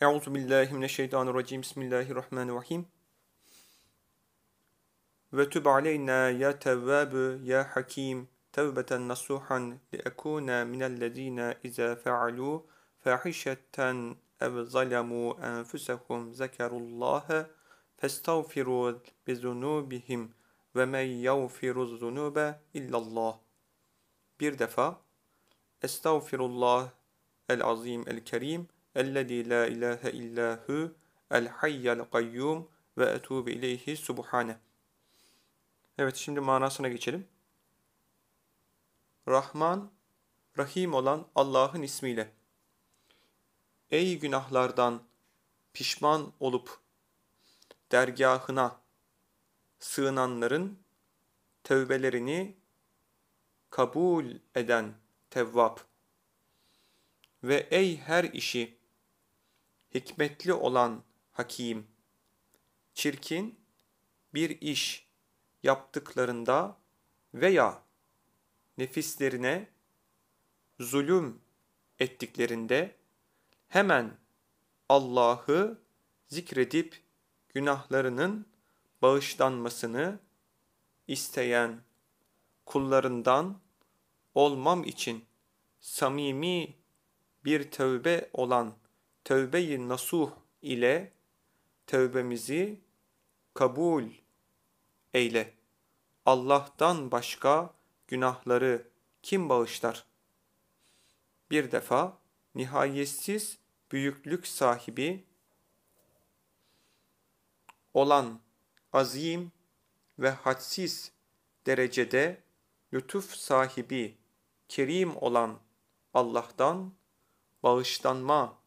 Euzu billahi mineşşeytanirracim. Bismillahirrahmanirrahim. Ve tüb aleyna ya tevvabü ya hakim tevbeten nasuhan li ekuna minellezina iza fealu fahişeten ev zalemu enfusahum zekerullaha festağfiru bi zunubihim ve men yağfiru zunube illallah. Bir defa Estağfirullah el azim el kerim Ellezî la ilahe illâ hü el hayyel kayyum ve etûbe ileyhi subhane. Evet şimdi manasına geçelim. Rahman, Rahim olan Allah'ın ismiyle. Ey günahlardan pişman olup dergahına sığınanların tövbelerini kabul eden Tevvab ve ey her işi hikmetli olan hakim, çirkin bir iş yaptıklarında veya nefislerine zulüm ettiklerinde hemen Allah'ı zikredip günahlarının bağışlanmasını isteyen kullarından olmam için samimi bir tövbe olan tövbe-i nasuh ile tövbemizi kabul eyle. Allah'tan başka günahları kim bağışlar? Bir defa nihayetsiz büyüklük sahibi olan azim ve hadsiz derecede lütuf sahibi kerim olan Allah'tan bağışlanma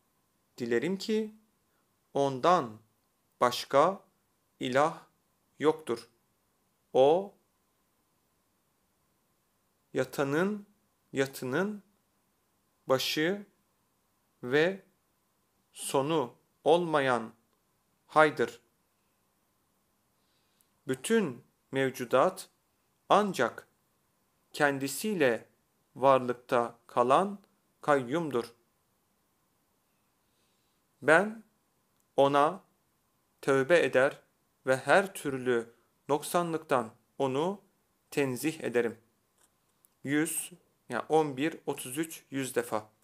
Dilerim ki ondan başka ilah yoktur. O yatanın yatının başı ve sonu olmayan haydır. Bütün mevcudat ancak kendisiyle varlıkta kalan kayyumdur.'' Ben ona tövbe eder ve her türlü noksanlıktan onu tenzih ederim. 100 yani 11 33 100 defa.